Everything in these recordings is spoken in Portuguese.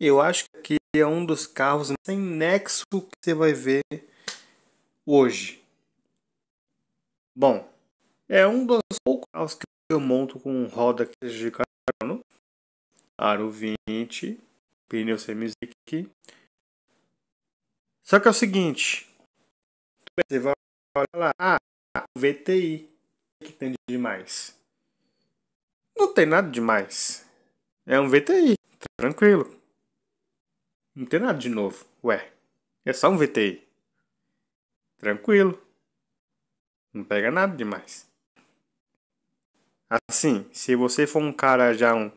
Eu acho que é um dos carros sem nexo que você vai ver hoje. Bom, é um dos poucos carros que eu monto com roda que seja de carbono, aro 20, pneu semi Só que é o seguinte, você vai olhar lá, ah, VTI, o que tem de demais? Não tem nada demais. É um VTI, tranquilo. Não tem nada de novo. Ué, é só um VTI. Tranquilo. Não pega nada demais. Assim, se você for um cara já um.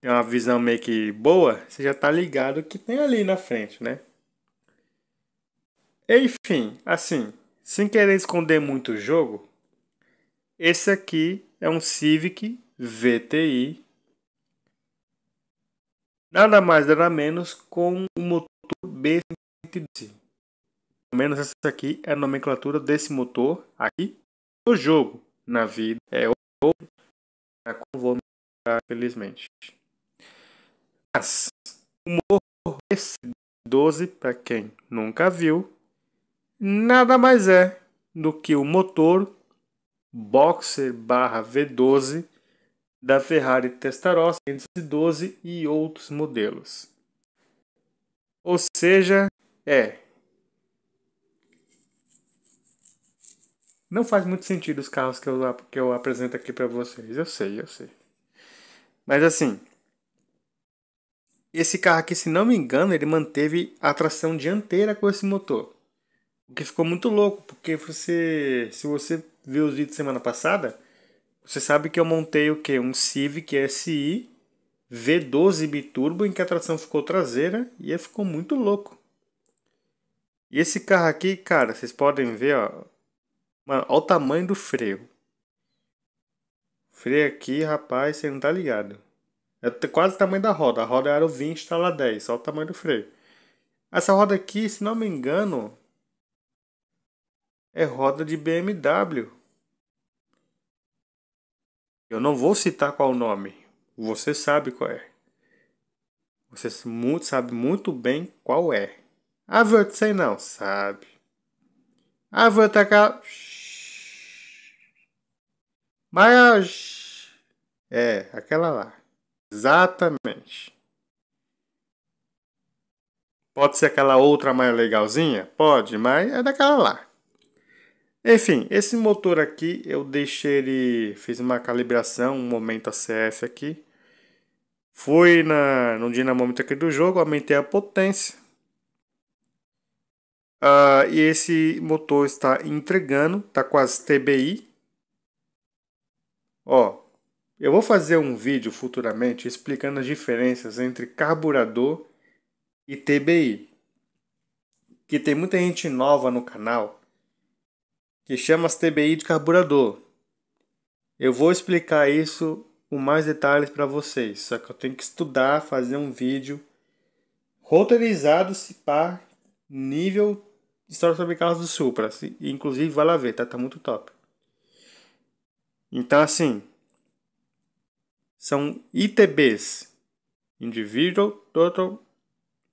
Tem uma visão meio que boa, você já tá ligado que tem ali na frente, né? Enfim, assim, sem querer esconder muito o jogo, esse aqui é um Civic VTI Nada mais, nada menos com o motor B112. Pelo menos essa aqui é a nomenclatura desse motor aqui no jogo. Na vida é outro. Não vou mostrar, felizmente. Mas, o motor B12, para quem nunca viu, nada mais é do que o motor Boxer barra V12 da Ferrari Testarossa 512 e outros modelos. Ou seja, é. Não faz muito sentido os carros que eu, que eu apresento aqui para vocês. Eu sei, eu sei. Mas assim, esse carro aqui, se não me engano, ele manteve a tração dianteira com esse motor. O que ficou muito louco, porque você, se você viu os vídeos semana passada, você sabe que eu montei o quê? Um Civic SI V12 biturbo em que a tração ficou traseira e ficou muito louco. E esse carro aqui, cara, vocês podem ver, ó. Mano, olha o tamanho do freio. Freio aqui, rapaz, você não tá ligado. É quase o tamanho da roda. A roda era o 20, tá lá 10. Olha o tamanho do freio. Essa roda aqui, se não me engano, é roda de BMW. Eu não vou citar qual o nome. Você sabe qual é. Você sabe muito bem qual é. A vou sei não. Sabe. A vou atacar. Tá mas. É, aquela lá. Exatamente. Pode ser aquela outra mais legalzinha? Pode, mas é daquela lá. Enfim, esse motor aqui eu deixei ele, fiz uma calibração, um momento ACF aqui. Fui na, no dinamômetro aqui do jogo, aumentei a potência. Uh, e esse motor está entregando, está quase TBI. Ó, eu vou fazer um vídeo futuramente explicando as diferenças entre carburador e TBI. Que tem muita gente nova no canal que chama as TBI de carburador. Eu vou explicar isso com mais detalhes para vocês, só que eu tenho que estudar, fazer um vídeo roteirizado, se pá, nível história sobre carros do Supra. Inclusive, vai lá ver, tá? Tá muito top. Então, assim, são ITBs, Individual Total,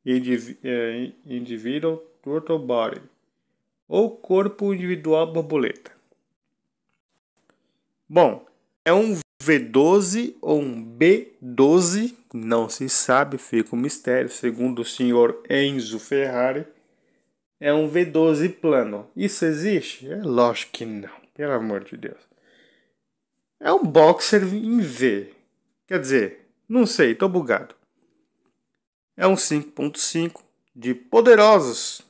Indiv eh, Individual Total Body ou corpo individual borboleta. Bom, é um V12 ou um B12, não se sabe, fica um mistério, segundo o senhor Enzo Ferrari. É um V12 plano. Isso existe? É lógico que não, pelo amor de Deus. É um boxer em V. Quer dizer, não sei, tô bugado. É um 5.5 de poderosos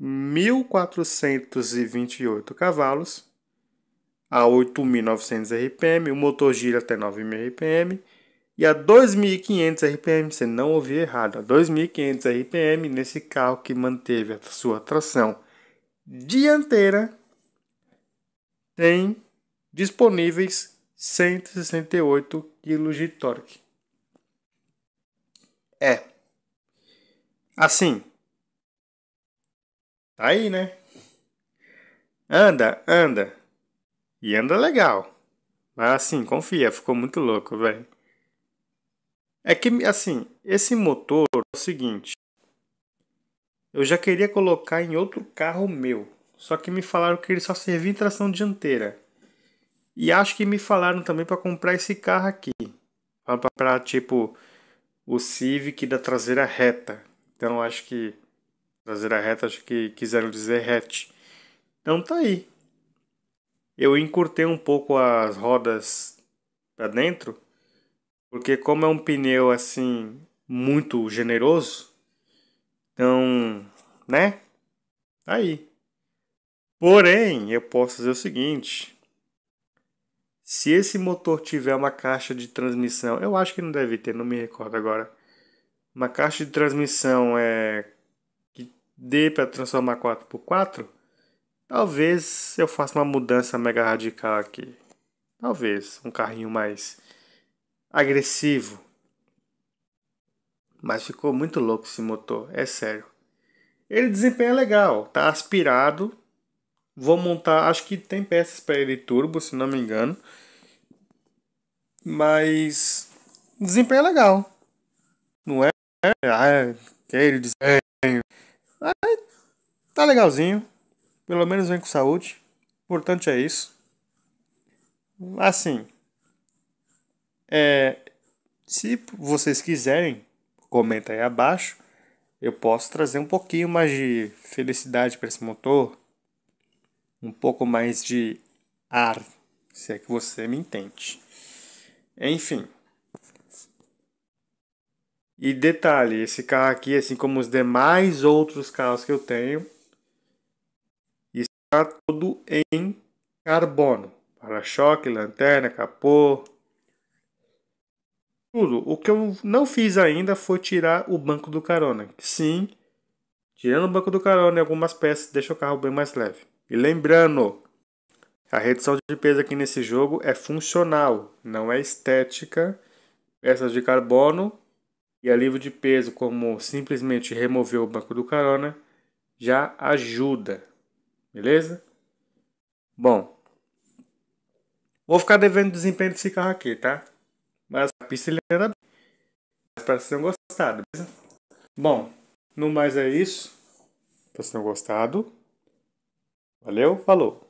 1.428 cavalos a 8.900 RPM, o motor gira até 9.000 RPM e a 2.500 RPM, você não ouviu errado, a 2.500 RPM nesse carro que manteve a sua tração dianteira tem disponíveis 168 kg de torque. É. Assim, Tá aí, né? Anda, anda. E anda legal. Mas assim, confia, ficou muito louco, velho. É que, assim, esse motor é o seguinte. Eu já queria colocar em outro carro meu. Só que me falaram que ele só servia em tração dianteira. E acho que me falaram também para comprar esse carro aqui. Para, tipo, o Civic da traseira reta. Então acho que Traseira reta, acho que quiseram dizer hatch. Então tá aí. Eu encurtei um pouco as rodas para dentro, porque como é um pneu assim muito generoso, então, né? Tá aí. Porém, eu posso fazer o seguinte, se esse motor tiver uma caixa de transmissão, eu acho que não deve ter, não me recordo agora. Uma caixa de transmissão é dê para transformar 4 por 4, talvez eu faça uma mudança mega radical aqui. Talvez um carrinho mais agressivo. Mas ficou muito louco esse motor, é sério. Ele desempenha legal, tá aspirado. Vou montar, acho que tem peças para ele turbo, se não me engano. Mas desempenha legal. Não é, ah, é, é Aí, tá legalzinho. Pelo menos vem com saúde. O importante é isso. Assim, é, se vocês quiserem, comenta aí abaixo. Eu posso trazer um pouquinho mais de felicidade para esse motor, um pouco mais de ar, se é que você me entende. Enfim. E detalhe, esse carro aqui, assim como os demais outros carros que eu tenho, está todo em carbono. Para-choque, lanterna, capô, tudo. O que eu não fiz ainda foi tirar o banco do carona. Sim, tirando o banco do carona e algumas peças deixa o carro bem mais leve. E lembrando, a redução de peso aqui nesse jogo é funcional, não é estética. Peças de carbono e alívio de peso, como simplesmente remover o banco do carona, já ajuda. Beleza? Bom, vou ficar devendo desempenho desse carro aqui, tá? Mas a pista ele anda bem. espero que vocês tenham gostado, beleza? Bom, no mais é isso. Espero que vocês tenham gostado. Valeu, falou!